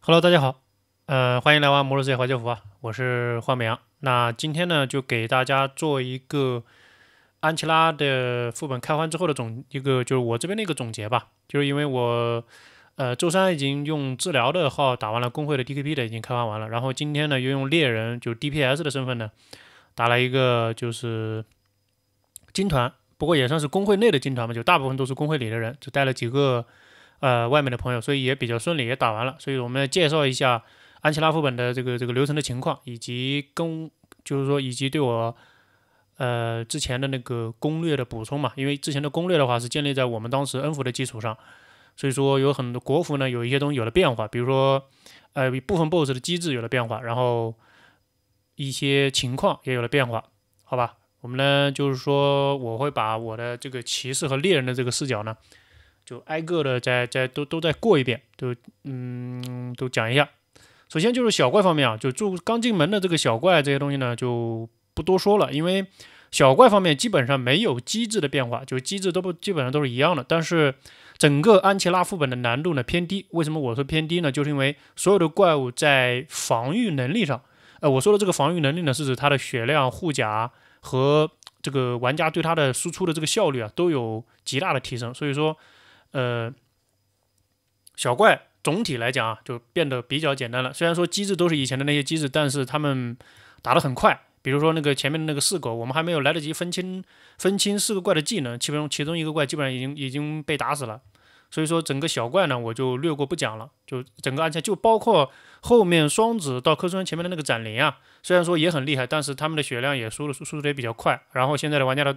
Hello，大家好，呃，欢迎来玩《魔兽世界怀旧服》啊，我是花美阳。那今天呢，就给大家做一个安琪拉的副本开荒之后的总一个，就是我这边的一个总结吧。就是因为我，呃，周三已经用治疗的号打完了工会的 D K P 的，已经开荒完了。然后今天呢，又用猎人，就 D P S 的身份呢，打了一个就是金团，不过也算是工会内的金团吧，就大部分都是工会里的人，就带了几个。呃，外面的朋友，所以也比较顺利，也打完了。所以，我们介绍一下安琪拉副本的这个这个流程的情况，以及跟就是说，以及对我呃之前的那个攻略的补充嘛。因为之前的攻略的话，是建立在我们当时恩福的基础上，所以说有很多国服呢，有一些东西有了变化，比如说呃部分 BOSS 的机制有了变化，然后一些情况也有了变化，好吧？我们呢，就是说我会把我的这个骑士和猎人的这个视角呢。就挨个的再再都都再过一遍，都嗯都讲一下。首先就是小怪方面啊，就住刚进门的这个小怪这些东西呢就不多说了，因为小怪方面基本上没有机制的变化，就机制都不基本上都是一样的。但是整个安琪拉副本的难度呢偏低，为什么我说偏低呢？就是因为所有的怪物在防御能力上，呃，我说的这个防御能力呢是指它的血量护甲和这个玩家对它的输出的这个效率啊都有极大的提升，所以说。呃，小怪总体来讲啊，就变得比较简单了。虽然说机制都是以前的那些机制，但是他们打得很快。比如说那个前面的那个四狗，我们还没有来得及分清分清四个怪的技能，其中其中一个怪基本上已经已经被打死了。所以说整个小怪呢，我就略过不讲了。就整个案件，就包括后面双子到科村前面的那个斩灵啊，虽然说也很厉害，但是他们的血量也输输输的也比较快。然后现在的玩家的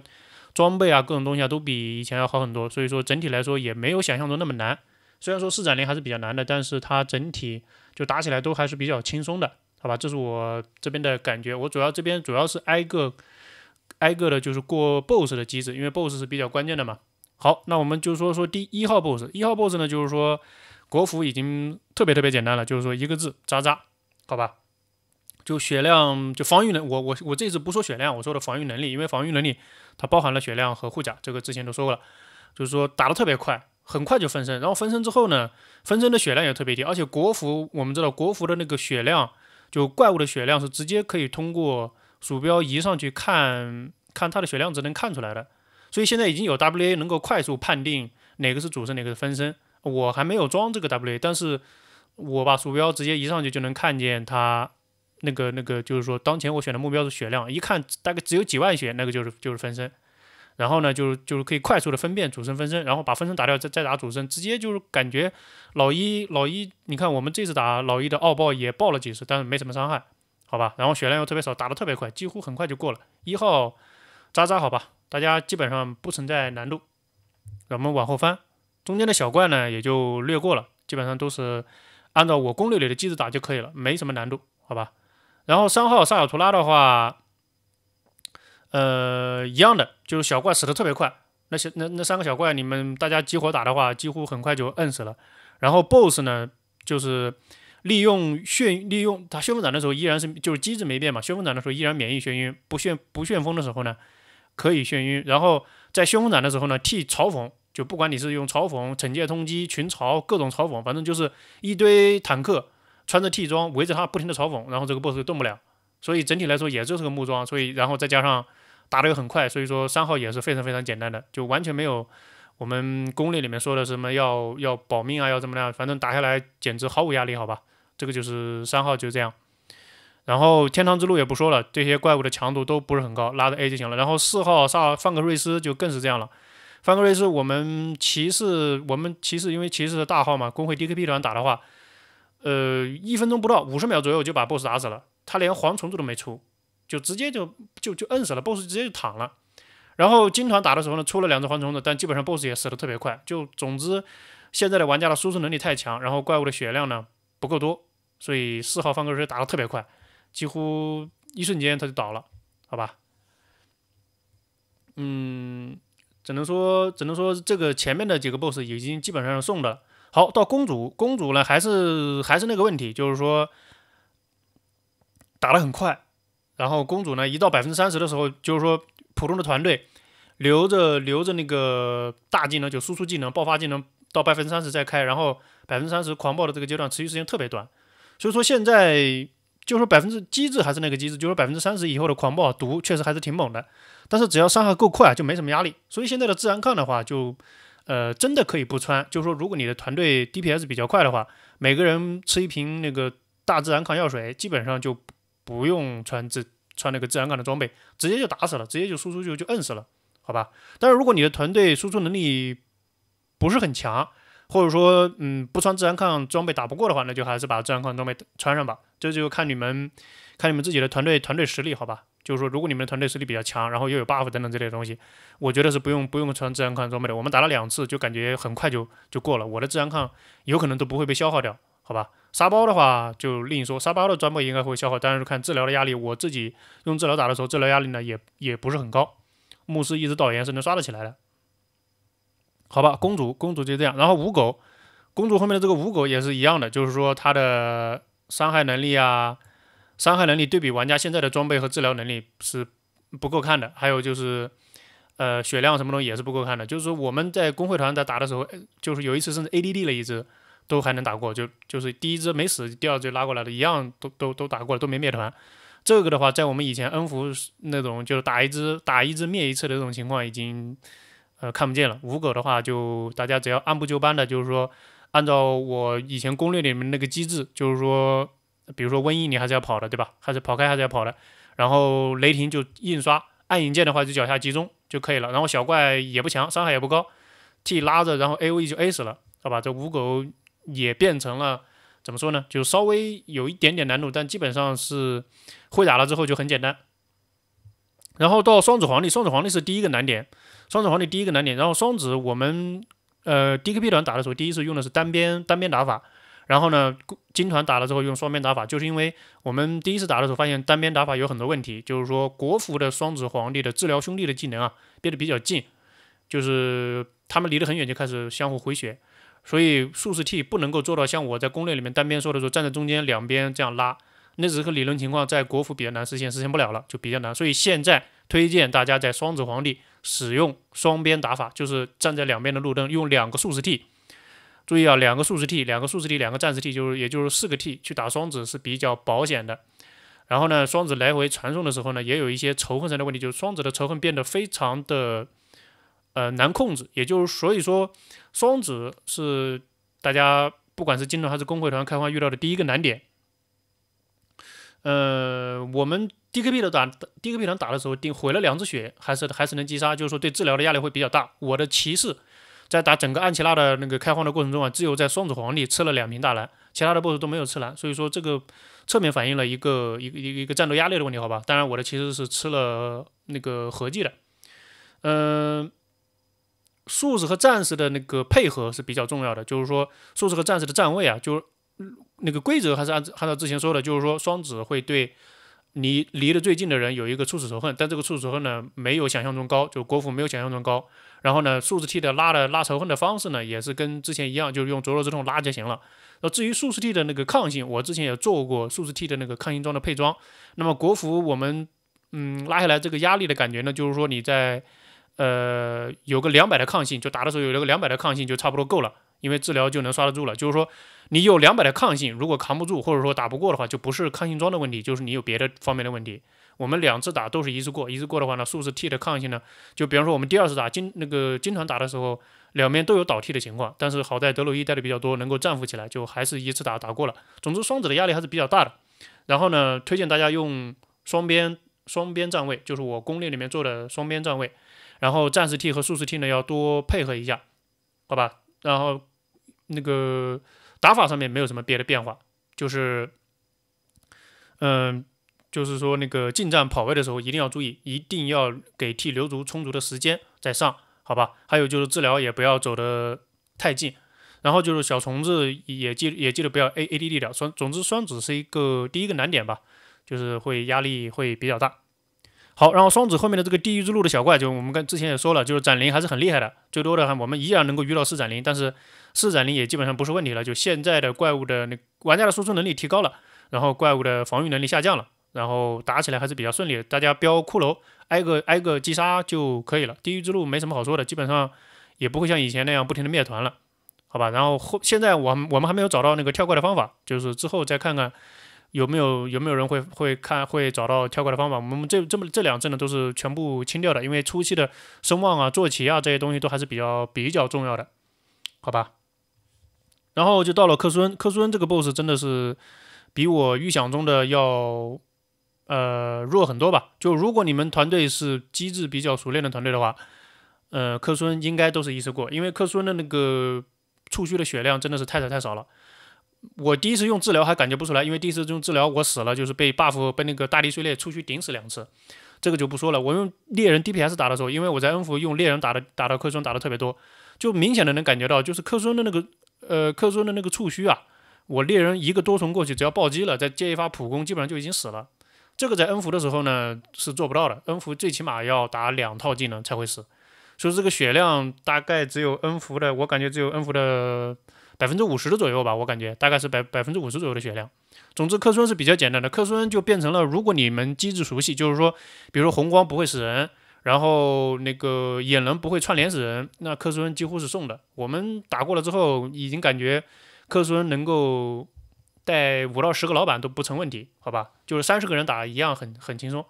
装备啊，各种东西啊，都比以前要好很多，所以说整体来说也没有想象中那么难。虽然说四斩零还是比较难的，但是它整体就打起来都还是比较轻松的，好吧？这是我这边的感觉。我主要这边主要是挨个挨个的，就是过 BOSS 的机制，因为 BOSS 是比较关键的嘛。好，那我们就说说第一号 BOSS。一号 BOSS 呢，就是说国服已经特别特别简单了，就是说一个字渣渣，好吧？就血量，就防御能，我我我这次不说血量，我说的防御能力，因为防御能力它包含了血量和护甲，这个之前都说过了。就是说打的特别快，很快就分身，然后分身之后呢，分身的血量也特别低，而且国服我们知道国服的那个血量，就怪物的血量是直接可以通过鼠标移上去看看它的血量值能看出来的。所以现在已经有 WA 能够快速判定哪个是主身哪个是分身。我还没有装这个 WA，但是我把鼠标直接移上去就能看见它。那个那个就是说，当前我选的目标是血量，一看大概只有几万血，那个就是就是分身，然后呢，就是就是可以快速的分辨主身分身，然后把分身打掉，再再打主身，直接就是感觉老一老一，你看我们这次打老一的奥爆也爆了几次，但是没什么伤害，好吧，然后血量又特别少，打的特别快，几乎很快就过了。一号渣渣，好吧，大家基本上不存在难度。我们往后翻，中间的小怪呢也就略过了，基本上都是按照我攻略里的机制打就可以了，没什么难度，好吧。然后三号萨尔图拉的话，呃，一样的，就是小怪死的特别快。那些那那三个小怪，你们大家集火打的话，几乎很快就摁死了。然后 BOSS 呢，就是利用眩利用他旋风斩的时候，依然是就是机制没变嘛。旋风斩的时候依然免疫眩晕，不旋不旋风的时候呢，可以眩晕。然后在旋风斩的时候呢，替嘲讽，就不管你是用嘲讽、惩戒、通缉、群嘲各种嘲讽，反正就是一堆坦克。穿着 T 装围着他不停的嘲讽，然后这个 boss 就动不了，所以整体来说也就是个木桩，所以然后再加上打的又很快，所以说三号也是非常非常简单的，就完全没有我们攻略里面说的什么要要保命啊要怎么样，反正打下来简直毫无压力，好吧，这个就是三号就这样。然后天堂之路也不说了，这些怪物的强度都不是很高，拉个 A 就行了。然后四号萨范克瑞斯就更是这样了，范克瑞斯我们骑士我们骑士因为骑士是大号嘛，工会 DKP 团打的话。呃，一分钟不到，五十秒左右就把 BOSS 打死了。他连蝗虫子都没出，就直接就就就摁死了 BOSS，直接就躺了。然后金团打的时候呢，出了两只蝗虫子，但基本上 BOSS 也死的特别快。就总之，现在的玩家的输出能力太强，然后怪物的血量呢不够多，所以四号方格是打的特别快，几乎一瞬间他就倒了，好吧？嗯，只能说，只能说这个前面的几个 BOSS 已经基本上送了。好，到公主，公主呢还是还是那个问题，就是说打得很快，然后公主呢一到百分之三十的时候，就是说普通的团队留着留着那个大技能就输出技能爆发技能到百分之三十再开，然后百分之三十狂暴的这个阶段持续时间特别短，所以说现在就是百分之机制还是那个机制，就是百分之三十以后的狂暴毒确实还是挺猛的，但是只要伤害够快就没什么压力，所以现在的自然抗的话就。呃，真的可以不穿，就是说，如果你的团队 DPS 比较快的话，每个人吃一瓶那个大自然抗药水，基本上就不用穿自穿那个自然抗的装备，直接就打死了，直接就输出就就摁死了，好吧？但是如果你的团队输出能力不是很强，或者说，嗯，不穿自然抗装备打不过的话，那就还是把自然抗装备穿上吧，这就看你们看你们自己的团队团队实力，好吧？就是说，如果你们的团队实力比较强，然后又有 buff 等等这类东西，我觉得是不用不用穿自然抗装备的。我们打了两次，就感觉很快就就过了。我的自然抗有可能都不会被消耗掉，好吧？沙包的话就另说，沙包的装备应该会消耗，但是看治疗的压力。我自己用治疗打的时候，治疗压力呢也也不是很高。牧师一直导员是能刷得起来的，好吧？公主公主就这样，然后五狗公主后面的这个五狗也是一样的，就是说它的伤害能力啊。伤害能力对比玩家现在的装备和治疗能力是不够看的，还有就是，呃，血量什么东西也是不够看的。就是说我们在工会团在打的时候，就是有一次甚至 A D D 了一只都还能打过，就就是第一只没死，第二只拉过来的一样都都都打过了，都没灭团。这个的话，在我们以前恩服那种就是打一只打一只灭一次的这种情况已经呃看不见了。五狗的话，就大家只要按部就班的，就是说按照我以前攻略里面那个机制，就是说。比如说瘟疫，你还是要跑的，对吧？还是跑开，还是要跑的。然后雷霆就印刷，暗影剑的话就脚下集中就可以了。然后小怪也不强，伤害也不高，t 拉着，然后 A O E 就 A 死了，好吧？这五狗也变成了怎么说呢？就稍微有一点点难度，但基本上是会打了之后就很简单。然后到双子皇帝，双子皇帝是第一个难点。双子皇帝第一个难点，然后双子我们呃 D K P 团打的时候，第一次用的是单边单边打法。然后呢，军团打了之后用双边打法，就是因为我们第一次打的时候发现单边打法有很多问题，就是说国服的双子皇帝的治疗兄弟的技能啊变得比较近，就是他们离得很远就开始相互回血，所以术士 T 不能够做到像我在攻略里面单边说的说站在中间两边这样拉，那只是个理论情况，在国服比较难实现，实现不了了就比较难，所以现在推荐大家在双子皇帝使用双边打法，就是站在两边的路灯用两个术士 T。注意啊，两个术士 T，两个术士 T，两个战士 T，就是也就是四个 T 去打双子是比较保险的。然后呢，双子来回传送的时候呢，也有一些仇恨上的问题，就是双子的仇恨变得非常的呃难控制。也就是所以说，双子是大家不管是金团还是工会团开荒遇到的第一个难点。呃，我们 DKP 的打 DKP 团打的时候，顶毁了两只血还是还是能击杀，就是说对治疗的压力会比较大。我的骑士。在打整个安琪拉的那个开荒的过程中啊，只有在双子皇帝吃了两瓶大蓝，其他的 BOSS 都没有吃蓝，所以说这个侧面反映了一个一个一个一个战斗压力的问题，好吧？当然我的其实是吃了那个合计的，嗯，术士和战士的那个配合是比较重要的，就是说术士和战士的站位啊，就是那个规则还是按按照之前说的，就是说双子会对离离得最近的人有一个初始仇恨，但这个初始仇恨呢没有想象中高，就国服没有想象中高。然后呢，数字 T 的拉的拉仇恨的方式呢，也是跟之前一样，就是用灼热之痛拉就行了。那至于数字 T 的那个抗性，我之前也做过数字 T 的那个抗性装的配装。那么国服我们，嗯，拉下来这个压力的感觉呢，就是说你在，呃，有个两百的抗性，就打的时候有了个两百的抗性就差不多够了，因为治疗就能刷得住了。就是说你有两百的抗性，如果扛不住或者说打不过的话，就不是抗性装的问题，就是你有别的方面的问题。我们两次打都是一次过，一次过的话，呢，数字 T 的抗性呢？就比方说我们第二次打经那个经常打的时候，两边都有倒 T 的情况，但是好在德鲁伊带的比较多，能够站服起来，就还是一次打打过了。总之，双子的压力还是比较大的。然后呢，推荐大家用双边双边站位，就是我攻略里面做的双边站位。然后战士 T 和术士 T 呢要多配合一下，好吧？然后那个打法上面没有什么别的变化，就是嗯。就是说，那个近战跑位的时候一定要注意，一定要给替留足充足的时间再上，好吧？还有就是治疗也不要走的太近。然后就是小虫子也记也记得不要 A A D D 的。双总之双子是一个第一个难点吧，就是会压力会比较大。好，然后双子后面的这个地狱之路的小怪，就我们跟之前也说了，就是斩灵还是很厉害的。最多的还我们依然能够遇到四斩灵，但是四斩灵也基本上不是问题了。就现在的怪物的那玩家的输出能力提高了，然后怪物的防御能力下降了。然后打起来还是比较顺利，大家标骷髅，挨个挨个击杀就可以了。地狱之路没什么好说的，基本上也不会像以前那样不停的灭团了，好吧。然后后现在我我们还没有找到那个跳怪的方法，就是之后再看看有没有有没有人会会看会找到跳怪的方法。我们这这么这两阵呢都是全部清掉的，因为初期的声望啊、坐骑啊这些东西都还是比较比较重要的，好吧。然后就到了恩，孙，苏孙这个 BOSS 真的是比我预想中的要。呃，弱很多吧。就如果你们团队是机制比较熟练的团队的话，呃，克孙应该都是一次过。因为克孙的那个触须的血量真的是太少太少了。我第一次用治疗还感觉不出来，因为第一次用治疗我死了，就是被 buff 被那个大地碎裂触须顶死两次，这个就不说了。我用猎人 DPS 打的时候，因为我在恩福用猎人打的打的克孙打的特别多，就明显的能感觉到，就是克孙的那个呃克孙的那个触须啊，我猎人一个多重过去，只要暴击了，再接一发普攻，基本上就已经死了。这个在恩福的时候呢是做不到的，恩福最起码要打两套技能才会死，所以这个血量大概只有恩福的，我感觉只有恩福的百分之五十的左右吧，我感觉大概是百百分之五十左右的血量。总之，克孙是比较简单的，克孙就变成了，如果你们机制熟悉，就是说，比如红光不会死人，然后那个眼能不会串联死人，那克孙几乎是送的。我们打过了之后，已经感觉克孙能够。带五到十个老板都不成问题，好吧，就是三十个人打一样很很轻松。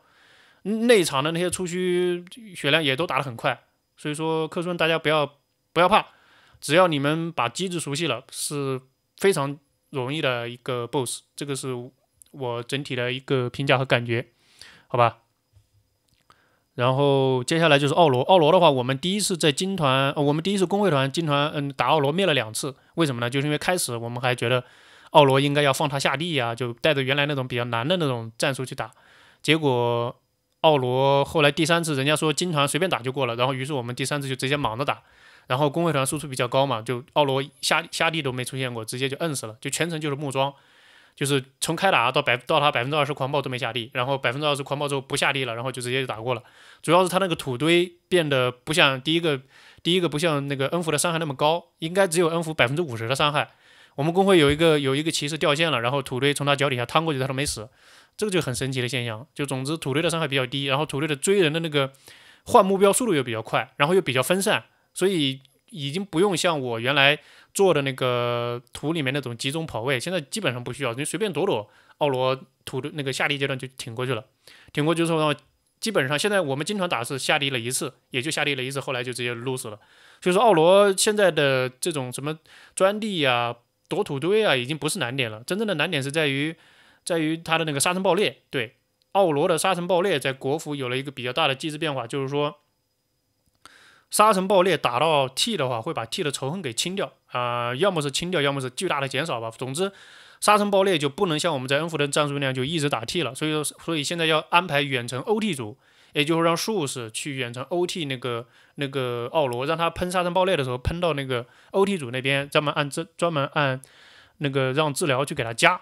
内场的那些出虚血量也都打得很快，所以说客村大家不要不要怕，只要你们把机制熟悉了是非常容易的一个 boss，这个是我整体的一个评价和感觉，好吧。然后接下来就是奥罗，奥罗的话我们第一次在军团，呃我们第一次工会团军团，嗯打奥罗灭了两次，为什么呢？就是因为开始我们还觉得。奥罗应该要放他下地呀，就带着原来那种比较难的那种战术去打。结果奥罗后来第三次，人家说金团随便打就过了。然后于是我们第三次就直接莽着打。然后工会团输出比较高嘛，就奥罗下下地都没出现过，直接就摁死了。就全程就是木桩，就是从开打到百到他百分之二十狂暴都没下地，然后百分之二十狂暴之后不下地了，然后就直接就打过了。主要是他那个土堆变得不像第一个第一个不像那个恩福的伤害那么高，应该只有恩福百分之五十的伤害。我们工会有一个有一个骑士掉线了，然后土堆从他脚底下趟过去，他都没死，这个就很神奇的现象。就总之，土堆的伤害比较低，然后土堆的追人的那个换目标速度又比较快，然后又比较分散，所以已经不用像我原来做的那个图里面那种集中跑位，现在基本上不需要，你随便躲躲奥罗土堆那个下地阶段就挺过去了，挺过之后呢。基本上现在我们经常打是下地了一次，也就下地了一次，后来就直接 lose 了。所以说奥罗现在的这种什么专利呀。夺土堆啊，已经不是难点了。真正的难点是在于，在于它的那个沙尘暴裂。对，奥罗的沙尘暴裂在国服有了一个比较大的机制变化，就是说，沙尘暴裂打到 T 的话，会把 T 的仇恨给清掉啊，要么是清掉，要么是巨大的减少吧。总之，沙尘暴裂就不能像我们在 N 服的战术那样就一直打 T 了。所以说，所以现在要安排远程 OT 组。也就是让术士去远程 OT 那个那个奥罗，让他喷沙尘爆裂的时候喷到那个 OT 组那边，专门按这专门按那个让治疗去给他加。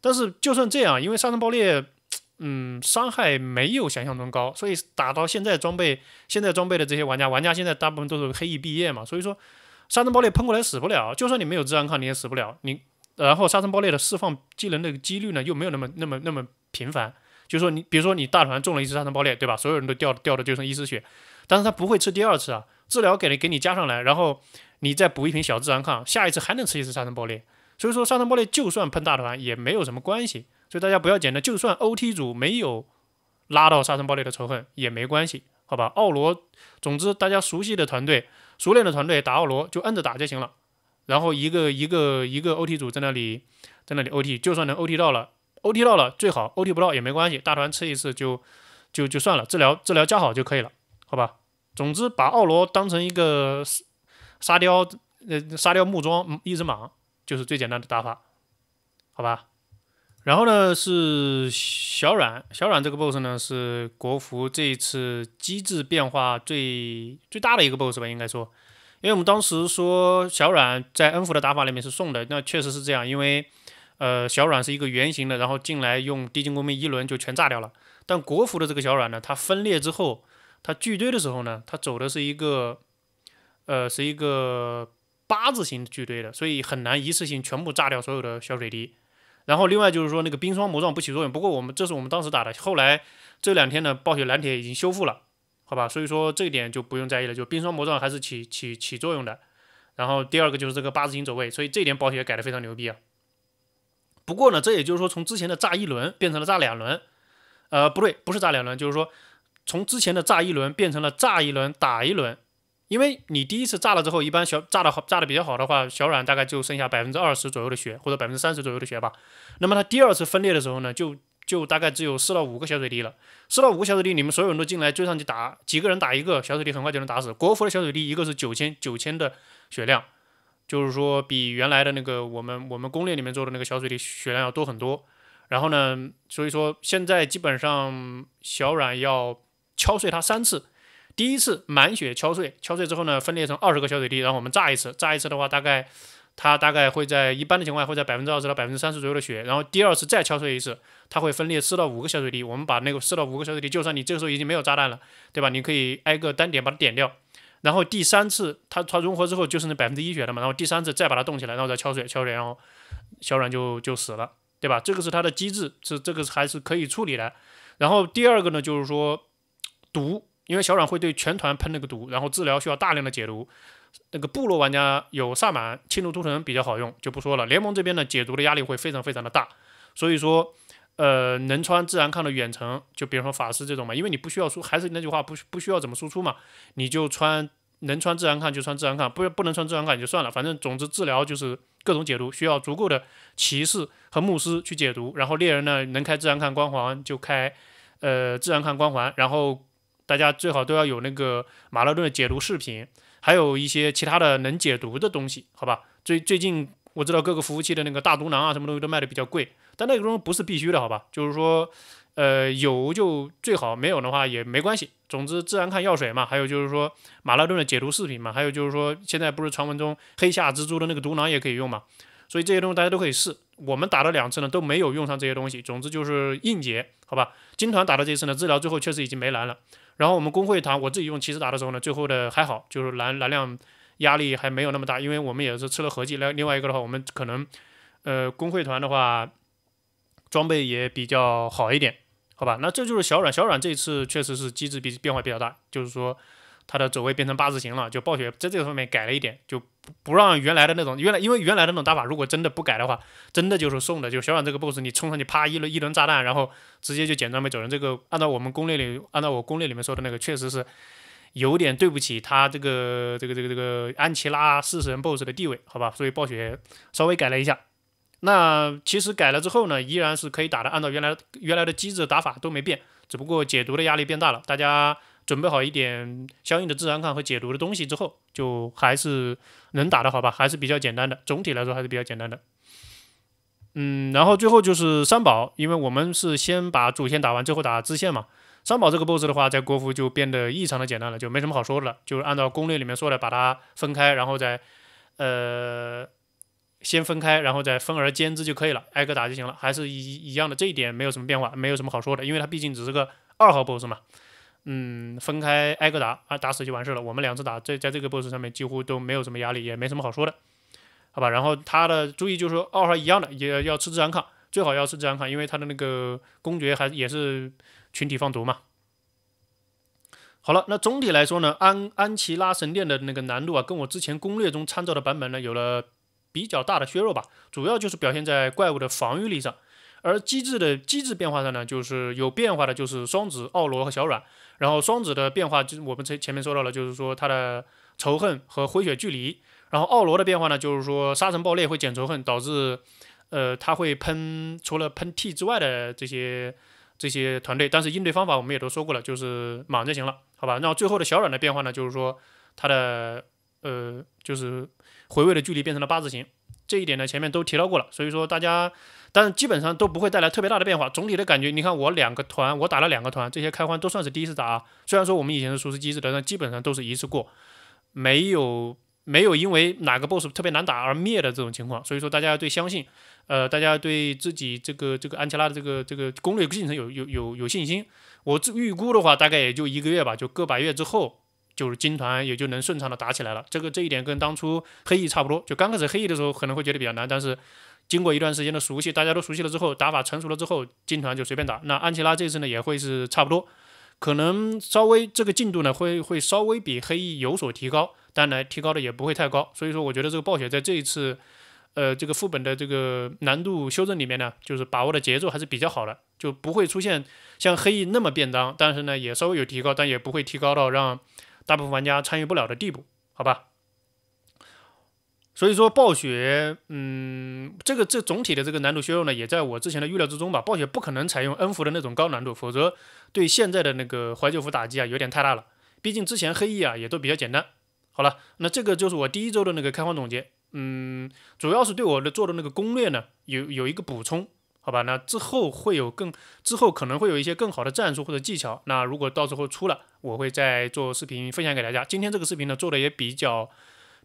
但是就算这样，因为沙尘爆裂，嗯，伤害没有想象中高，所以打到现在装备现在装备的这些玩家，玩家现在大部分都是黑翼毕业嘛，所以说沙尘爆裂喷过来死不了。就算你没有自然抗，你也死不了。你然后沙尘爆裂的释放技能的几率呢，又没有那么那么那么频繁。就说你，比如说你大团中了一次沙尘暴裂，对吧？所有人都掉掉的就剩一丝血，但是他不会吃第二次啊。治疗给你给你加上来，然后你再补一瓶小自然抗，下一次还能吃一次沙尘暴裂。所以说沙尘暴裂就算喷大团也没有什么关系。所以大家不要紧张，就算 O T 组没有拉到沙尘暴裂的仇恨也没关系，好吧？奥罗，总之大家熟悉的团队、熟练的团队打奥罗就摁着打就行了。然后一个一个一个 O T 组在那里在那里 O T，就算能 O T 到了。OT 到了最好，OT 不到也没关系，大团吃一次就就就算了，治疗治疗加好就可以了，好吧。总之把奥罗当成一个沙雕，呃沙雕木桩，一直莽就是最简单的打法，好吧。然后呢是小软，小软这个 BOSS 呢是国服这一次机制变化最最大的一个 BOSS 吧，应该说，因为我们当时说小软在恩福的打法里面是送的，那确实是这样，因为。呃，小软是一个圆形的，然后进来用低进攻面一轮就全炸掉了。但国服的这个小软呢，它分裂之后，它聚堆的时候呢，它走的是一个，呃，是一个八字形聚堆的，所以很难一次性全部炸掉所有的小水滴。然后另外就是说那个冰霜魔杖不起作用。不过我们这是我们当时打的，后来这两天呢，暴雪蓝铁已经修复了，好吧，所以说这一点就不用在意了，就冰霜魔杖还是起起起作用的。然后第二个就是这个八字形走位，所以这点暴雪改的非常牛逼啊。不过呢，这也就是说从之前的炸一轮变成了炸两轮，呃，不对，不是炸两轮，就是说从之前的炸一轮变成了炸一轮打一轮，因为你第一次炸了之后，一般小炸的好，炸的比较好的话，小软大概就剩下百分之二十左右的血或者百分之三十左右的血吧。那么它第二次分裂的时候呢，就就大概只有四到五个小水滴了。四到五个小水滴，你们所有人都进来追上去打，几个人打一个小水滴，很快就能打死。国服的小水滴，一个是九千九千的血量。就是说，比原来的那个我们我们攻略里面做的那个小水滴血量要多很多。然后呢，所以说现在基本上小软要敲碎它三次。第一次满血敲碎，敲碎之后呢，分裂成二十个小水滴，然后我们炸一次。炸一次的话，大概它大概会在一般的情况下会在百分之二十到百分之三十左右的血。然后第二次再敲碎一次，它会分裂四到五个小水滴。我们把那个四到五个小水滴，就算你这个时候已经没有炸弹了，对吧？你可以挨个单点把它点掉。然后第三次，它它融合之后就是那百分之一血的嘛。然后第三次再把它冻起来，然后再敲碎，敲碎，然后小软就就死了，对吧？这个是它的机制，是这个还是可以处理的。然后第二个呢，就是说毒，因为小软会对全团喷那个毒，然后治疗需要大量的解毒。那个部落玩家有萨满、青龙图腾比较好用，就不说了。联盟这边呢，解毒的压力会非常非常的大，所以说。呃，能穿自然抗的远程，就比如说法师这种嘛，因为你不需要输，还是那句话，不不需要怎么输出嘛，你就穿能穿自然抗就穿自然抗，不不能穿自然抗就算了。反正总之治疗就是各种解读，需要足够的骑士和牧师去解读，然后猎人呢能开自然抗光环就开，呃自然抗光环，然后大家最好都要有那个马勒顿的解读视频，还有一些其他的能解读的东西，好吧？最最近。我知道各个服务器的那个大毒囊啊，什么东西都卖的比较贵，但那个东西不是必须的，好吧？就是说，呃，有就最好，没有的话也没关系。总之，自然看药水嘛，还有就是说马拉顿的解毒饰品嘛，还有就是说现在不是传闻中黑下蜘蛛的那个毒囊也可以用嘛？所以这些东西大家都可以试。我们打了两次呢，都没有用上这些东西。总之就是硬结，好吧？军团打的这次呢，治疗最后确实已经没蓝了。然后我们工会团我自己用骑士打的时候呢，最后的还好，就是蓝蓝量。压力还没有那么大，因为我们也是吃了合计。那另外一个的话，我们可能，呃，工会团的话，装备也比较好一点，好吧？那这就是小软，小软这次确实是机制比变化比较大，就是说它的走位变成八字形了，就暴雪在这个方面改了一点，就不让原来的那种原来，因为原来的那种打法，如果真的不改的话，真的就是送的。就小软这个 boss，你冲上去啪一轮一轮炸弹，然后直接就捡装备走人。这个按照我们攻略里，按照我攻略里面说的那个，确实是。有点对不起他这个这个这个这个安琪拉四十人 BOSS 的地位，好吧，所以暴雪稍微改了一下。那其实改了之后呢，依然是可以打的，按照原来原来的机制打法都没变，只不过解读的压力变大了，大家准备好一点相应的治然抗和解读的东西之后，就还是能打的，好吧，还是比较简单的，总体来说还是比较简单的。嗯，然后最后就是三宝，因为我们是先把主线打完，最后打支线嘛。三宝这个 boss 的话，在国服就变得异常的简单了，就没什么好说的了，就是按照攻略里面说的，把它分开，然后再呃先分开，然后再分而兼之就可以了，挨个打就行了，还是一一样的，这一点没有什么变化，没有什么好说的，因为它毕竟只是个二号 boss 嘛，嗯，分开挨个打啊，打死就完事了。我们两次打在在这个 boss 上面几乎都没有什么压力，也没什么好说的，好吧。然后他的注意就是说，二号一样的，也要吃自然抗，最好要吃自然抗，因为他的那个公爵还也是。群体放毒嘛，好了，那总体来说呢，安安琪拉神殿的那个难度啊，跟我之前攻略中参照的版本呢，有了比较大的削弱吧。主要就是表现在怪物的防御力上，而机制的机制变化上呢，就是有变化的，就是双子奥罗和小软。然后双子的变化，就是我们前前面说到了，就是说它的仇恨和回血距离。然后奥罗的变化呢，就是说沙尘暴裂会减仇恨，导致呃，他会喷除了喷 T 之外的这些。这些团队，但是应对方法我们也都说过了，就是莽就行了，好吧？然后最后的小软的变化呢，就是说它的呃，就是回味的距离变成了八字形，这一点呢前面都提到过了，所以说大家，但是基本上都不会带来特别大的变化。总体的感觉，你看我两个团，我打了两个团，这些开荒都算是第一次打，啊，虽然说我们以前是熟悉机制的，但基本上都是一次过，没有。没有因为哪个 boss 特别难打而灭的这种情况，所以说大家要对相信，呃，大家对自己这个这个安琪拉的这个这个攻略进程有有有有信心。我预估的话，大概也就一个月吧，就个把月之后，就是金团也就能顺畅的打起来了。这个这一点跟当初黑翼差不多，就刚开始黑翼的时候可能会觉得比较难，但是经过一段时间的熟悉，大家都熟悉了之后，打法成熟了之后，金团就随便打。那安琪拉这次呢，也会是差不多。可能稍微这个进度呢，会会稍微比黑翼有所提高，当然提高的也不会太高。所以说，我觉得这个暴雪在这一次，呃，这个副本的这个难度修正里面呢，就是把握的节奏还是比较好的，就不会出现像黑翼那么便当，但是呢，也稍微有提高，但也不会提高到让大部分玩家参与不了的地步，好吧？所以说暴雪，嗯，这个这总体的这个难度削弱呢，也在我之前的预料之中吧。暴雪不可能采用 N 服的那种高难度，否则对现在的那个怀旧服打击啊，有点太大了。毕竟之前黑翼啊，也都比较简单。好了，那这个就是我第一周的那个开荒总结，嗯，主要是对我的做的那个攻略呢，有有一个补充，好吧？那之后会有更，之后可能会有一些更好的战术或者技巧。那如果到时候出了，我会再做视频分享给大家。今天这个视频呢，做的也比较。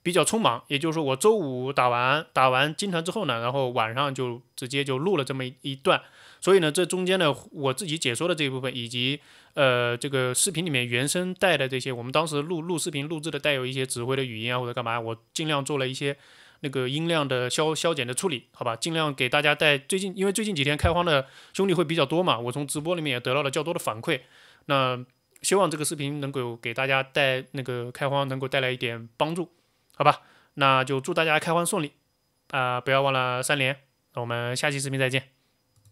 比较匆忙，也就是说，我周五打完打完金团之后呢，然后晚上就直接就录了这么一段。所以呢，这中间的我自己解说的这一部分，以及呃这个视频里面原声带的这些，我们当时录录视频录制的带有一些指挥的语音啊或者干嘛，我尽量做了一些那个音量的消消减的处理，好吧，尽量给大家带。最近因为最近几天开荒的兄弟会比较多嘛，我从直播里面也得到了较多的反馈。那希望这个视频能够给大家带那个开荒能够带来一点帮助。好吧，那就祝大家开荒顺利啊！不要忘了三连，那我们下期视频再见。